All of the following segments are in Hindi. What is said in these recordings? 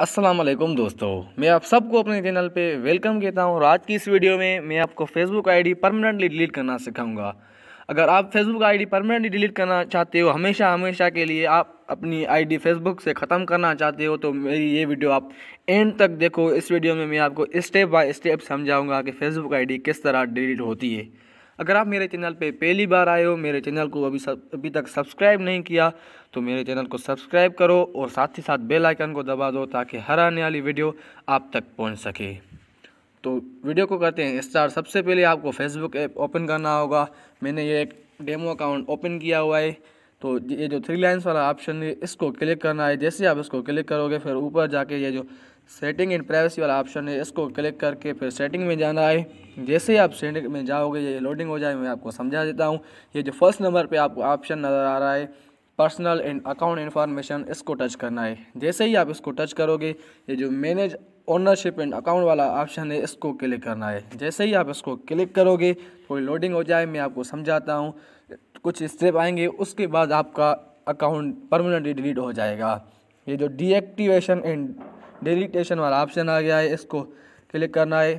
अस्सलाम वालेकुम दोस्तों मैं आप सबको अपने चैनल पे वेलकम कहता हूँ और आज की इस वीडियो में मैं आपको फेसबुक आईडी परमानेंटली डिलीट करना सिखाऊंगा अगर आप फेसबुक आईडी परमानेंटली डिलीट करना चाहते हो हमेशा हमेशा के लिए आप अपनी आईडी फेसबुक से ख़त्म करना चाहते हो तो मेरी ये वीडियो आप एंड तक देखो इस वीडियो में मैं आपको स्टेप बाई स्टेप समझाऊँगा कि फ़ेसबुक आई किस तरह डिलीट होती है अगर आप मेरे चैनल पे पहली बार आए हो मेरे चैनल को अभी सब अभी तक सब्सक्राइब नहीं किया तो मेरे चैनल को सब्सक्राइब करो और साथ ही साथ बेल आइकन को दबा दो ताकि हर आने वाली वीडियो आप तक पहुँच सके तो वीडियो को करते हैं स्टार सबसे पहले आपको फेसबुक ऐप ओपन करना होगा मैंने ये एक डेमो अकाउंट ओपन किया हुआ है तो ये जो थ्री लाइन्स वाला ऑप्शन है इसको क्लिक करना है जैसे आप इसको क्लिक करोगे फिर ऊपर जाके ये जो सेटिंग एंड प्राइवेसी वाला ऑप्शन है इसको क्लिक करके फिर सेटिंग में जाना है जैसे ही आप सेटिंग में जाओगे ये लोडिंग हो जाए मैं आपको समझा देता हूँ ये जो फर्स्ट नंबर पे आपको ऑप्शन नज़र आ रहा है पर्सनल एंड अकाउंट इन्फॉर्मेशन इसको टच करना है जैसे ही आप इसको टच करोगे ये जो मैनेज ओनरशिप एंड अकाउंट वाला ऑप्शन है इसको क्लिक करना है जैसे ही आप इसको क्लिक करोगे थोड़ी लोडिंग हो जाए मैं आपको समझाता हूँ कुछ स्टेप आएंगे उसके बाद आपका अकाउंट परमानेंटली डिलीट हो जाएगा ये जो डीएक्टिवेशन एंड डिलीटेशन वाला ऑप्शन आ गया है इसको क्लिक करना है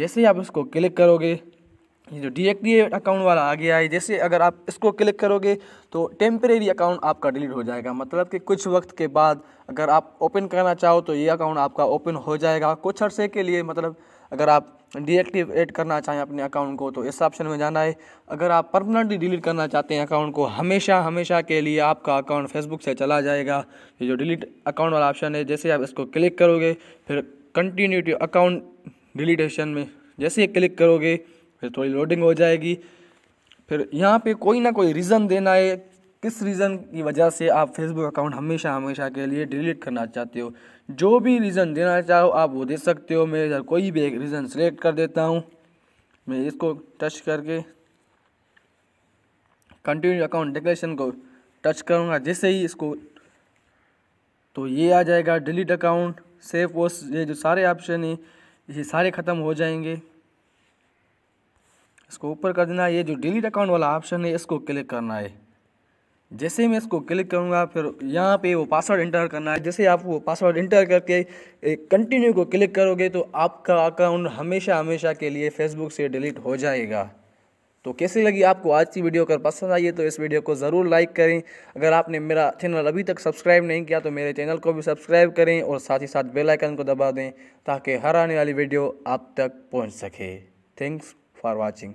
जैसे ही आप इसको क्लिक करोगे ये जो डीएक्टिवेट अकाउंट वाला आ गया है जैसे अगर आप इसको क्लिक करोगे तो टेम्परेरी अकाउंट आपका डिलीट हो जाएगा मतलब कि कुछ वक्त के बाद अगर आप ओपन करना चाहो तो ये अकाउंट आपका ओपन हो जाएगा कुछ अर्से के लिए मतलब अगर आप एड करना चाहें अपने अकाउंट को तो इस ऑप्शन में जाना है अगर आप परमानेंटली डिलीट करना चाहते हैं अकाउंट को हमेशा हमेशा के लिए आपका अकाउंट फेसबुक से चला जाएगा ये जो डिलीट अकाउंट वाला ऑप्शन है जैसे आप इसको क्लिक करोगे फिर कंटिन्यूटी अकाउंट डिलीटेशन में जैसे ही क्लिक करोगे फिर थोड़ी लोडिंग हो जाएगी फिर यहाँ पे कोई ना कोई रीज़न देना है किस रीज़न की वजह से आप फेसबुक अकाउंट हमेशा हमेशा के लिए डिलीट करना चाहते हो जो भी रीज़न देना चाहो आप वो दे सकते हो मैं इधर कोई भी एक रीज़न सेलेक्ट कर देता हूँ मैं इसको टच करके कंटिन्यू अकाउंट डिक्लेशन को टच करूँगा जैसे ही इसको तो ये आ जाएगा डिलीट अकाउंट सेफ पोस्ट ये जो सारे ऑप्शन हैं ये सारे ख़त्म हो जाएंगे इसको ऊपर कर देना ये जो डिलीट अकाउंट वाला ऑप्शन है इसको क्लिक करना है जैसे ही मैं इसको क्लिक करूँगा फिर यहाँ पे वो पासवर्ड इंटर करना है जैसे आप वो पासवर्ड इंटर करके कंटिन्यू को क्लिक करोगे तो आपका अकाउंट हमेशा हमेशा के लिए फेसबुक से डिलीट हो जाएगा तो कैसी लगी आपको आज की वीडियो अगर पसंद आई है तो इस वीडियो को ज़रूर लाइक करें अगर आपने मेरा चैनल अभी तक सब्सक्राइब नहीं किया तो मेरे चैनल को भी सब्सक्राइब करें और साथ ही साथ बेल आइकन को दबा दें ताकि हर आने वाली वीडियो आप तक पहुंच सके थैंक्स फॉर वाचिंग